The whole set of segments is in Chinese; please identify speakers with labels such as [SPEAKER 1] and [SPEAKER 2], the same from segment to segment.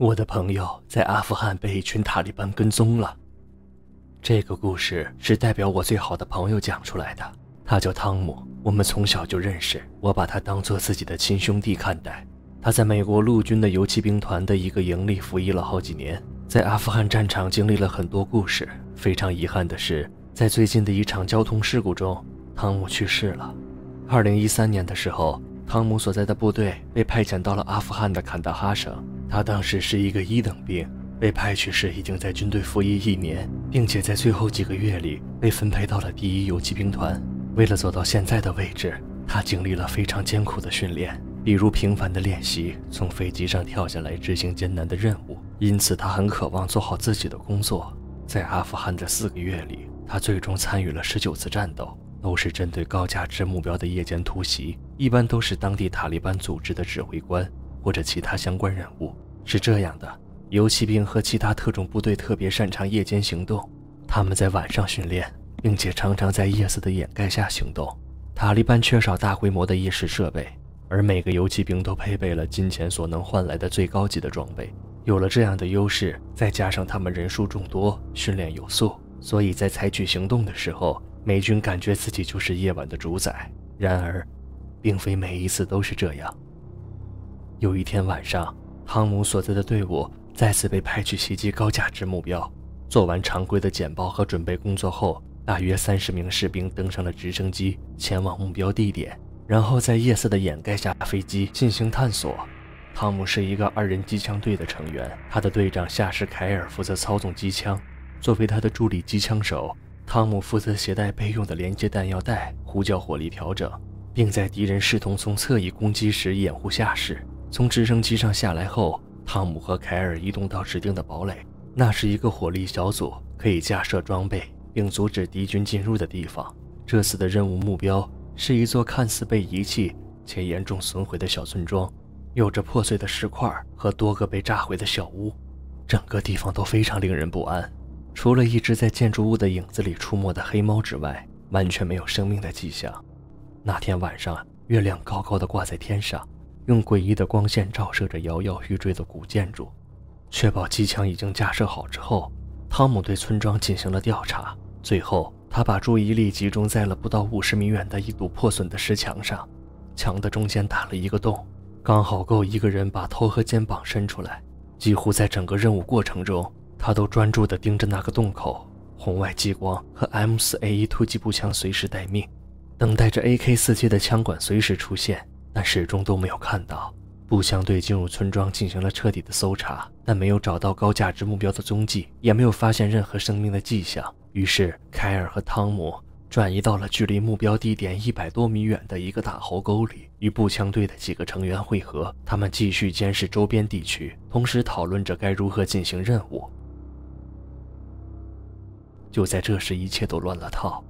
[SPEAKER 1] 我的朋友在阿富汗被一群塔利班跟踪了。这个故事是代表我最好的朋友讲出来的。他叫汤姆，我们从小就认识，我把他当做自己的亲兄弟看待。他在美国陆军的游骑兵团的一个营里服役了好几年，在阿富汗战场经历了很多故事。非常遗憾的是，在最近的一场交通事故中，汤姆去世了。二零一三年的时候，汤姆所在的部队被派遣到了阿富汗的坎大哈省。他当时是一个一等兵，被派去时已经在军队服役一年，并且在最后几个月里被分配到了第一游击兵团。为了走到现在的位置，他经历了非常艰苦的训练，比如频繁的练习从飞机上跳下来执行艰难的任务。因此，他很渴望做好自己的工作。在阿富汗的四个月里，他最终参与了十九次战斗，都是针对高价值目标的夜间突袭，一般都是当地塔利班组织的指挥官或者其他相关人物。是这样的，游骑兵和其他特种部队特别擅长夜间行动。他们在晚上训练，并且常常在夜色的掩盖下行动。塔利班缺少大规模的夜视设备，而每个游骑兵都配备了金钱所能换来的最高级的装备。有了这样的优势，再加上他们人数众多、训练有素，所以在采取行动的时候，美军感觉自己就是夜晚的主宰。然而，并非每一次都是这样。有一天晚上。汤姆所在的队伍再次被派去袭击高价值目标。做完常规的简报和准备工作后，大约三十名士兵登上了直升机，前往目标地点。然后在夜色的掩盖下，飞机进行探索。汤姆是一个二人机枪队的成员，他的队长夏士凯尔负责操纵机枪。作为他的助理机枪手，汤姆负责携带备用的连接弹药带，呼叫火力调整，并在敌人试图从侧翼攻击时掩护下士。从直升机上下来后，汤姆和凯尔移动到指定的堡垒，那是一个火力小组可以架设装备并阻止敌军进入的地方。这次的任务目标是一座看似被遗弃且严重损毁的小村庄，有着破碎的石块和多个被炸毁的小屋，整个地方都非常令人不安。除了一只在建筑物的影子里出没的黑猫之外，完全没有生命的迹象。那天晚上，月亮高高的挂在天上。用诡异的光线照射着摇摇欲坠的古建筑，确保机枪已经架设好之后，汤姆对村庄进行了调查。最后，他把注意力集中在了不到五十米远的一堵破损的石墙上，墙的中间打了一个洞，刚好够一个人把头和肩膀伸出来。几乎在整个任务过程中，他都专注地盯着那个洞口，红外激光和 M4A1 突击步枪随时待命，等待着 AK47 的枪管随时出现。但始终都没有看到步枪队进入村庄进行了彻底的搜查，但没有找到高价值目标的踪迹，也没有发现任何生命的迹象。于是，凯尔和汤姆转移到了距离目标地点一百多米远的一个大壕沟里，与步枪队的几个成员会合。他们继续监视周边地区，同时讨论着该如何进行任务。就在这时，一切都乱了套，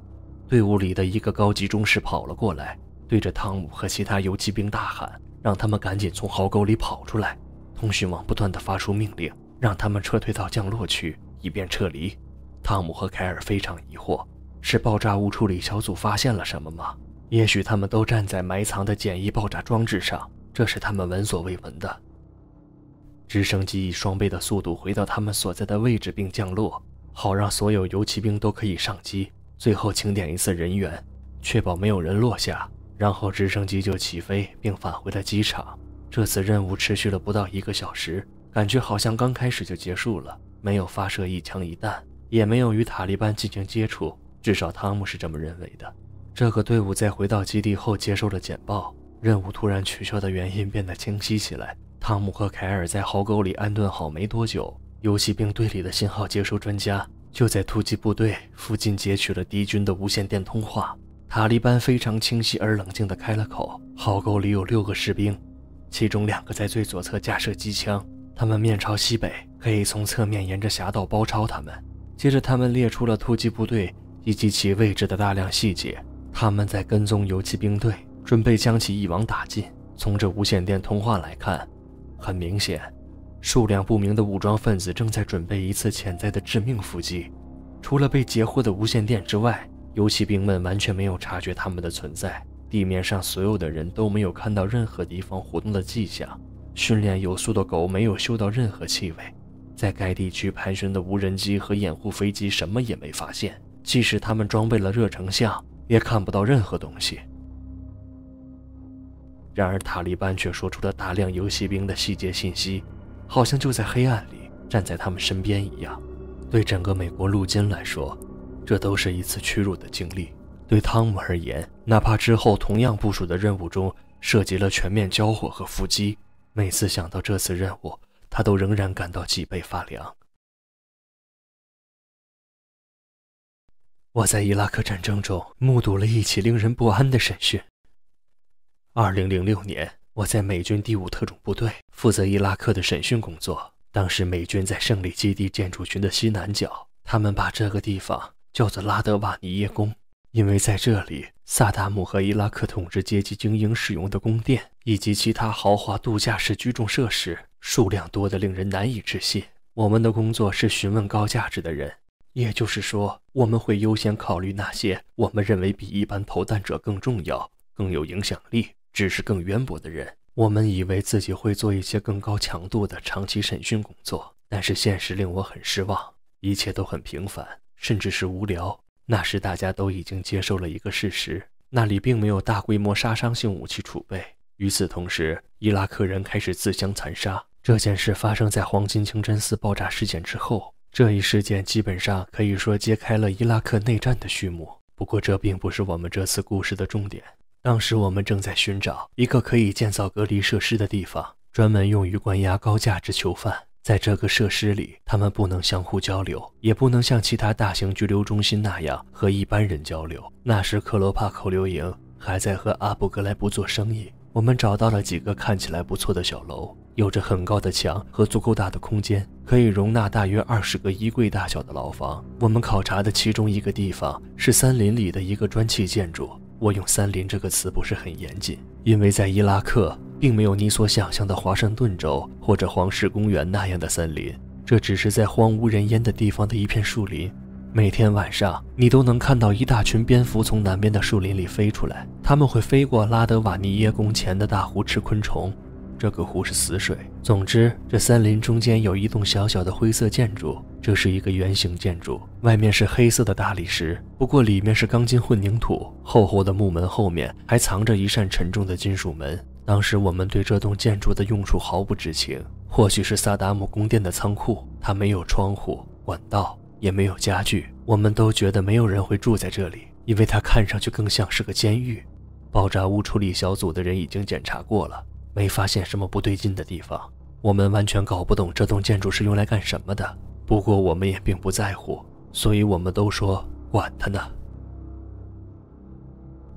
[SPEAKER 1] 队伍里的一个高级中士跑了过来。对着汤姆和其他游击兵大喊，让他们赶紧从壕沟里跑出来。通讯网不断地发出命令，让他们撤退到降落区，以便撤离。汤姆和凯尔非常疑惑：是爆炸物处理小组发现了什么吗？也许他们都站在埋藏的简易爆炸装置上，这是他们闻所未闻的。直升机以双倍的速度回到他们所在的位置并降落，好让所有游骑兵都可以上机。最后清点一次人员，确保没有人落下。然后直升机就起飞，并返回了机场。这次任务持续了不到一个小时，感觉好像刚开始就结束了，没有发射一枪一弹，也没有与塔利班进行接触。至少汤姆是这么认为的。这个队伍在回到基地后接受了简报，任务突然取消的原因变得清晰起来。汤姆和凯尔在壕沟里安顿好没多久，游击队里的信号接收专家就在突击部队附近截取了敌军的无线电通话。塔利班非常清晰而冷静地开了口：“壕沟里有六个士兵，其中两个在最左侧架设机枪，他们面朝西北，可以从侧面沿着侠道包抄他们。”接着，他们列出了突击部队以及其位置的大量细节。他们在跟踪游击队，准备将其一网打尽。从这无线电通话来看，很明显，数量不明的武装分子正在准备一次潜在的致命伏击。除了被截获的无线电之外，游骑兵们完全没有察觉他们的存在，地面上所有的人都没有看到任何敌方活动的迹象。训练有素的狗没有嗅到任何气味，在该地区盘旋的无人机和掩护飞机什么也没发现，即使他们装备了热成像，也看不到任何东西。然而，塔利班却说出了大量游骑兵的细节信息，好像就在黑暗里站在他们身边一样。对整个美国陆军来说，这都是一次屈辱的经历，对汤姆而言，哪怕之后同样部署的任务中涉及了全面交火和伏击，每次想到这次任务，他都仍然感到脊背发凉。我在伊拉克战争中目睹了一起令人不安的审讯。二零零六年，我在美军第五特种部队负责伊拉克的审讯工作。当时，美军在胜利基地建筑群的西南角，他们把这个地方。叫做拉德瓦尼耶宫，因为在这里，萨达姆和伊拉克统治阶级精英使用的宫殿以及其他豪华度假式居住设施数量多的令人难以置信。我们的工作是询问高价值的人，也就是说，我们会优先考虑那些我们认为比一般投弹者更重要、更有影响力、知识更渊博的人。我们以为自己会做一些更高强度的长期审讯工作，但是现实令我很失望，一切都很平凡。甚至是无聊。那时大家都已经接受了一个事实：那里并没有大规模杀伤性武器储备。与此同时，伊拉克人开始自相残杀。这件事发生在黄金清真寺爆炸事件之后。这一事件基本上可以说揭开了伊拉克内战的序幕。不过，这并不是我们这次故事的重点。当时我们正在寻找一个可以建造隔离设施的地方，专门用于关押高价值囚犯。在这个设施里，他们不能相互交流，也不能像其他大型拘留中心那样和一般人交流。那时，克罗帕扣留营还在和阿布格莱布做生意。我们找到了几个看起来不错的小楼，有着很高的墙和足够大的空间，可以容纳大约二十个衣柜大小的牢房。我们考察的其中一个地方是森林里的一个砖砌建筑。我用“森林”这个词不是很严谨，因为在伊拉克，并没有你所想象的华盛顿州或者黄石公园那样的森林。这只是在荒无人烟的地方的一片树林。每天晚上，你都能看到一大群蝙蝠从南边的树林里飞出来，他们会飞过拉德瓦尼耶宫前的大湖吃昆虫。这个湖是死水。总之，这森林中间有一栋小小的灰色建筑，这是一个圆形建筑，外面是黑色的大理石，不过里面是钢筋混凝土。厚厚的木门后面还藏着一扇沉重的金属门。当时我们对这栋建筑的用处毫不知情，或许是萨达姆宫殿的仓库。它没有窗户、管道，也没有家具。我们都觉得没有人会住在这里，因为它看上去更像是个监狱。爆炸物处理小组的人已经检查过了。没发现什么不对劲的地方，我们完全搞不懂这栋建筑是用来干什么的。不过我们也并不在乎，所以我们都说管他呢。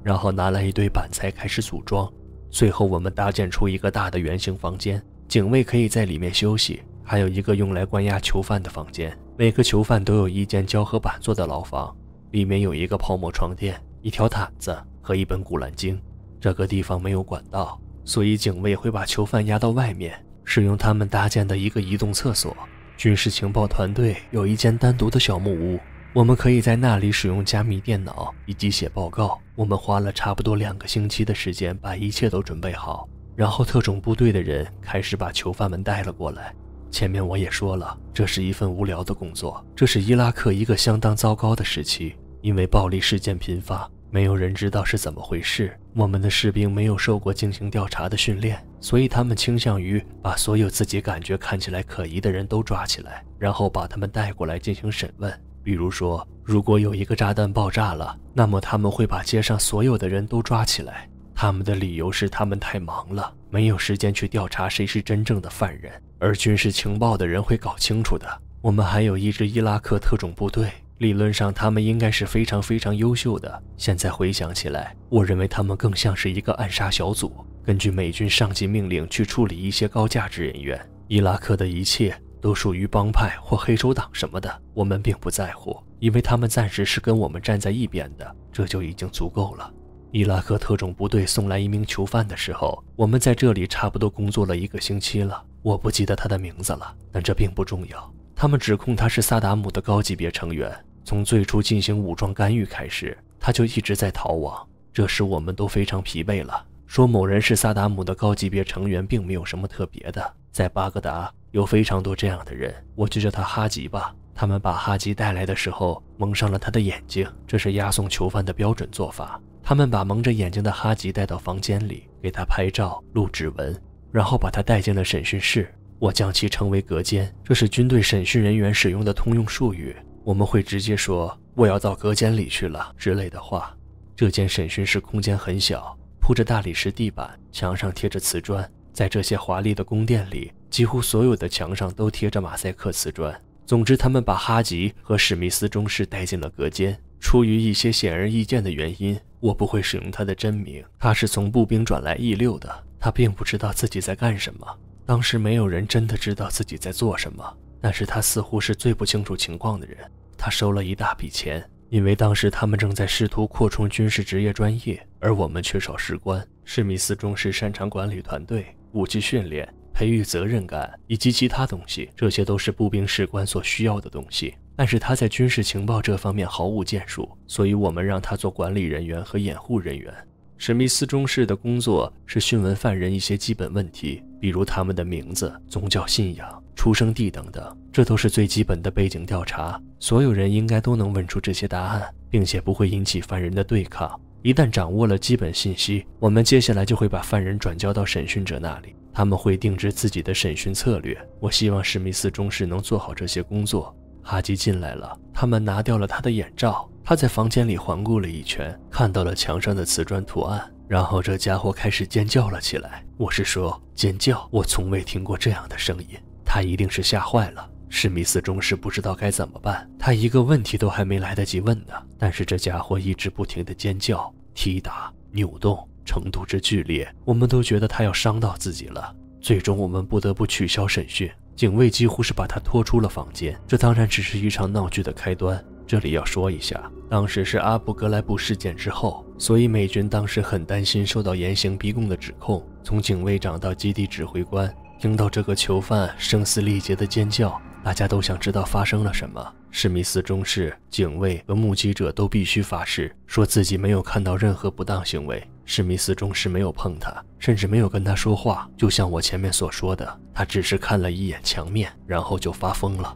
[SPEAKER 1] 然后拿来一堆板材开始组装，最后我们搭建出一个大的圆形房间，警卫可以在里面休息，还有一个用来关押囚犯的房间。每个囚犯都有一间胶合板做的牢房，里面有一个泡沫床垫、一条毯子和一本《古兰经》。这个地方没有管道。所以，警卫会把囚犯押到外面，使用他们搭建的一个移动厕所。军事情报团队有一间单独的小木屋，我们可以在那里使用加密电脑以及写报告。我们花了差不多两个星期的时间把一切都准备好，然后特种部队的人开始把囚犯们带了过来。前面我也说了，这是一份无聊的工作。这是伊拉克一个相当糟糕的时期，因为暴力事件频发。没有人知道是怎么回事。我们的士兵没有受过进行调查的训练，所以他们倾向于把所有自己感觉看起来可疑的人都抓起来，然后把他们带过来进行审问。比如说，如果有一个炸弹爆炸了，那么他们会把街上所有的人都抓起来。他们的理由是他们太忙了，没有时间去调查谁是真正的犯人，而军事情报的人会搞清楚的。我们还有一支伊拉克特种部队。理论上，他们应该是非常非常优秀的。现在回想起来，我认为他们更像是一个暗杀小组，根据美军上级命令去处理一些高价值人员。伊拉克的一切都属于帮派或黑手党什么的，我们并不在乎，因为他们暂时是跟我们站在一边的，这就已经足够了。伊拉克特种部队送来一名囚犯的时候，我们在这里差不多工作了一个星期了。我不记得他的名字了，但这并不重要。他们指控他是萨达姆的高级别成员。从最初进行武装干预开始，他就一直在逃亡，这时我们都非常疲惫了。说某人是萨达姆的高级别成员，并没有什么特别的。在巴格达有非常多这样的人，我就叫他哈吉吧。他们把哈吉带来的时候蒙上了他的眼睛，这是押送囚犯的标准做法。他们把蒙着眼睛的哈吉带到房间里，给他拍照、录指纹，然后把他带进了审讯室。我将其称为隔间，这是军队审讯人员使用的通用术语。我们会直接说“我要到隔间里去了”之类的话。这间审讯室空间很小，铺着大理石地板，墙上贴着瓷砖。在这些华丽的宫殿里，几乎所有的墙上都贴着马赛克瓷砖。总之，他们把哈吉和史密斯中士带进了隔间。出于一些显而易见的原因，我不会使用他的真名。他是从步兵转来 E 六的，他并不知道自己在干什么。当时没有人真的知道自己在做什么，但是他似乎是最不清楚情况的人。他收了一大笔钱，因为当时他们正在试图扩充军事职业专业，而我们缺少士官。史密斯中士擅长管理团队、武器训练、培育责任感以及其他东西，这些都是步兵士官所需要的东西。但是他在军事情报这方面毫无建树，所以我们让他做管理人员和掩护人员。史密斯中士的工作是讯问犯人一些基本问题，比如他们的名字、宗教信仰、出生地等等，这都是最基本的背景调查。所有人应该都能问出这些答案，并且不会引起犯人的对抗。一旦掌握了基本信息，我们接下来就会把犯人转交到审讯者那里，他们会定制自己的审讯策略。我希望史密斯中士能做好这些工作。哈基进来了，他们拿掉了他的眼罩。他在房间里环顾了一圈，看到了墙上的瓷砖图案，然后这家伙开始尖叫了起来。我是说尖叫，我从未听过这样的声音。他一定是吓坏了。史密斯中士不知道该怎么办，他一个问题都还没来得及问呢。但是这家伙一直不停地尖叫、踢打、扭动，程度之剧烈，我们都觉得他要伤到自己了。最终，我们不得不取消审讯。警卫几乎是把他拖出了房间，这当然只是一场闹剧的开端。这里要说一下，当时是阿布格莱布事件之后，所以美军当时很担心受到严刑逼供的指控。从警卫长到基地指挥官，听到这个囚犯声嘶力竭的尖叫，大家都想知道发生了什么。史密斯中士、警卫和目击者都必须发誓，说自己没有看到任何不当行为。史密斯中士没有碰他，甚至没有跟他说话。就像我前面所说的，他只是看了一眼墙面，然后就发疯了。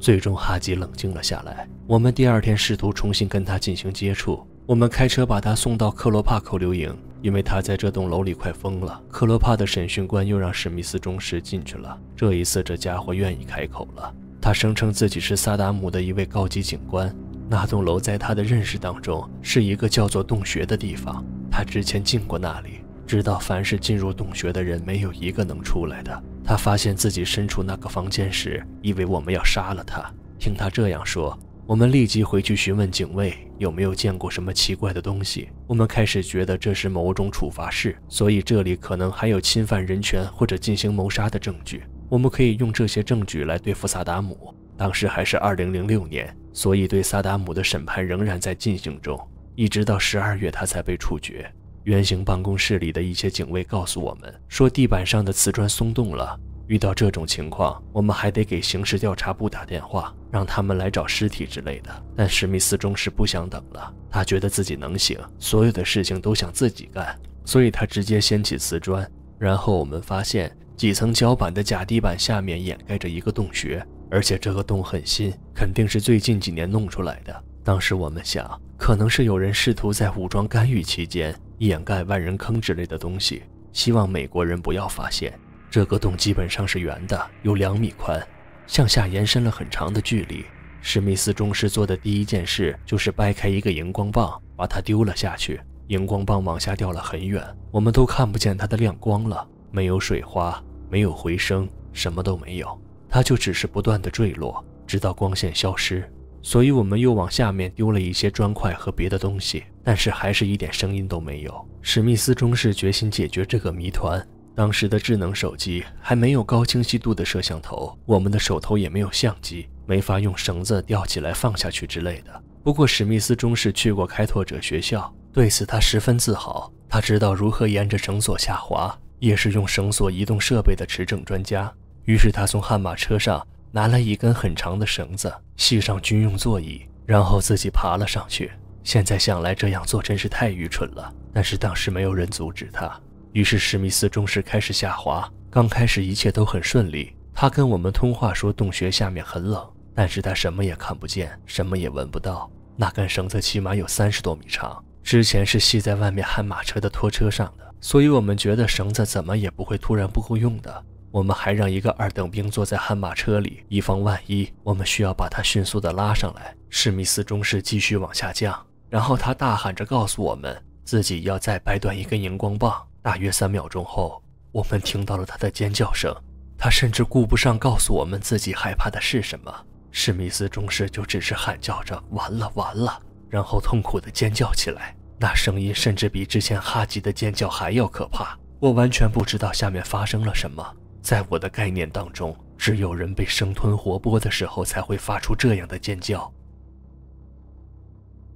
[SPEAKER 1] 最终，哈吉冷静了下来。我们第二天试图重新跟他进行接触。我们开车把他送到克罗帕扣留营，因为他在这栋楼里快疯了。克罗帕的审讯官又让史密斯中士进去了。这一次，这家伙愿意开口了。他声称自己是萨达姆的一位高级警官。那栋楼在他的认识当中是一个叫做洞穴的地方，他之前进过那里，知道凡是进入洞穴的人没有一个能出来的。他发现自己身处那个房间时，以为我们要杀了他。听他这样说，我们立即回去询问警卫有没有见过什么奇怪的东西。我们开始觉得这是某种处罚室，所以这里可能还有侵犯人权或者进行谋杀的证据。我们可以用这些证据来对付萨达姆。当时还是2006年，所以对萨达姆的审判仍然在进行中，一直到12月他才被处决。原型办公室里的一些警卫告诉我们说，地板上的瓷砖松动了。遇到这种情况，我们还得给刑事调查部打电话，让他们来找尸体之类的。但史密斯中是不想等了，他觉得自己能行，所有的事情都想自己干，所以他直接掀起瓷砖，然后我们发现几层胶板的假地板下面掩盖着一个洞穴。而且这个洞很新，肯定是最近几年弄出来的。当时我们想，可能是有人试图在武装干预期间掩盖万人坑之类的东西，希望美国人不要发现。这个洞基本上是圆的，有两米宽，向下延伸了很长的距离。史密斯中士做的第一件事就是掰开一个荧光棒，把它丢了下去。荧光棒往下掉了很远，我们都看不见它的亮光了。没有水花，没有回声，什么都没有。它就只是不断的坠落，直到光线消失。所以我们又往下面丢了一些砖块和别的东西，但是还是一点声音都没有。史密斯中士决心解决这个谜团。当时的智能手机还没有高清晰度的摄像头，我们的手头也没有相机，没法用绳子吊起来放下去之类的。不过史密斯中士去过开拓者学校，对此他十分自豪。他知道如何沿着绳索下滑，也是用绳索移动设备的持证专家。于是他从悍马车上拿来一根很长的绳子，系上军用座椅，然后自己爬了上去。现在想来，这样做真是太愚蠢了。但是当时没有人阻止他，于是史密斯中士开始下滑。刚开始一切都很顺利，他跟我们通话说洞穴下面很冷，但是他什么也看不见，什么也闻不到。那根绳子起码有三十多米长，之前是系在外面悍马车的拖车上的，所以我们觉得绳子怎么也不会突然不够用的。我们还让一个二等兵坐在悍马车里，以防万一。我们需要把他迅速地拉上来。史密斯中士继续往下降，然后他大喊着告诉我们自己要再掰断一根荧光棒。大约三秒钟后，我们听到了他的尖叫声。他甚至顾不上告诉我们自己害怕的是什么，史密斯中士就只是喊叫着“完了，完了”，然后痛苦地尖叫起来。那声音甚至比之前哈吉的尖叫还要可怕。我完全不知道下面发生了什么。在我的概念当中，只有人被生吞活剥的时候才会发出这样的尖叫。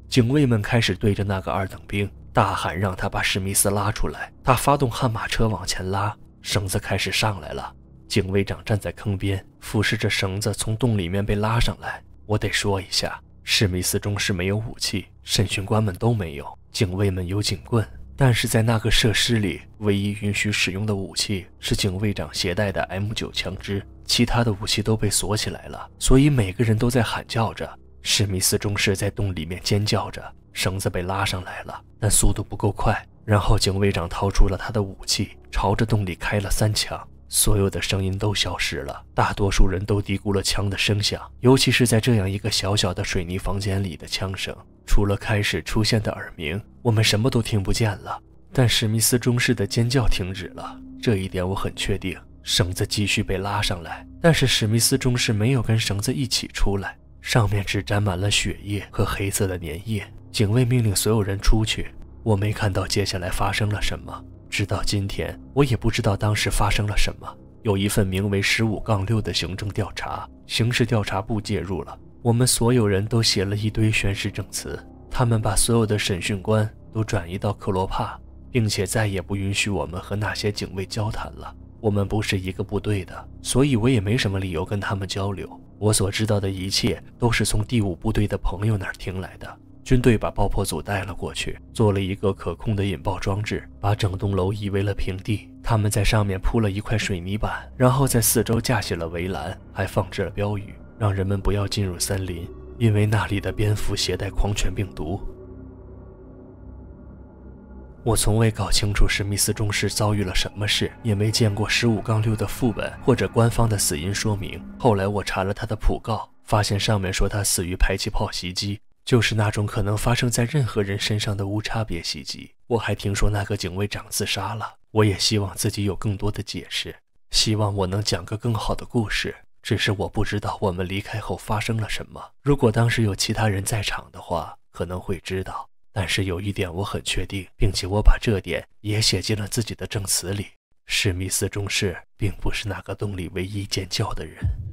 [SPEAKER 1] 警卫们开始对着那个二等兵大喊，让他把史密斯拉出来。他发动悍马车往前拉，绳子开始上来了。警卫长站在坑边，俯视着绳子从洞里面被拉上来。我得说一下，史密斯中士没有武器，审讯官们都没有，警卫们有警棍。但是在那个设施里，唯一允许使用的武器是警卫长携带的 M 九枪支，其他的武器都被锁起来了。所以每个人都在喊叫着。史密斯中士在洞里面尖叫着，绳子被拉上来了，但速度不够快。然后警卫长掏出了他的武器，朝着洞里开了三枪，所有的声音都消失了。大多数人都低估了枪的声响，尤其是在这样一个小小的水泥房间里的枪声。除了开始出现的耳鸣，我们什么都听不见了。但史密斯中士的尖叫停止了，这一点我很确定。绳子继续被拉上来，但是史密斯中士没有跟绳子一起出来，上面只沾满了血液和黑色的粘液。警卫命令所有人出去。我没看到接下来发生了什么。直到今天，我也不知道当时发生了什么。有一份名为“十五杠六”的行政调查，刑事调查部介入了。我们所有人都写了一堆宣誓证词。他们把所有的审讯官都转移到克罗帕，并且再也不允许我们和那些警卫交谈了。我们不是一个部队的，所以我也没什么理由跟他们交流。我所知道的一切都是从第五部队的朋友那听来的。军队把爆破组带了过去，做了一个可控的引爆装置，把整栋楼夷为了平地。他们在上面铺了一块水泥板，然后在四周架起了围栏，还放置了标语。让人们不要进入森林，因为那里的蝙蝠携带狂犬病毒。我从未搞清楚史密斯中士遭遇了什么事，也没见过十五杠六的副本或者官方的死因说明。后来我查了他的讣告，发现上面说他死于排气炮袭击，就是那种可能发生在任何人身上的无差别袭击。我还听说那个警卫长自杀了。我也希望自己有更多的解释，希望我能讲个更好的故事。只是我不知道我们离开后发生了什么。如果当时有其他人在场的话，可能会知道。但是有一点我很确定，并且我把这点也写进了自己的证词里：史密斯中士并不是那个洞里唯一尖叫的人。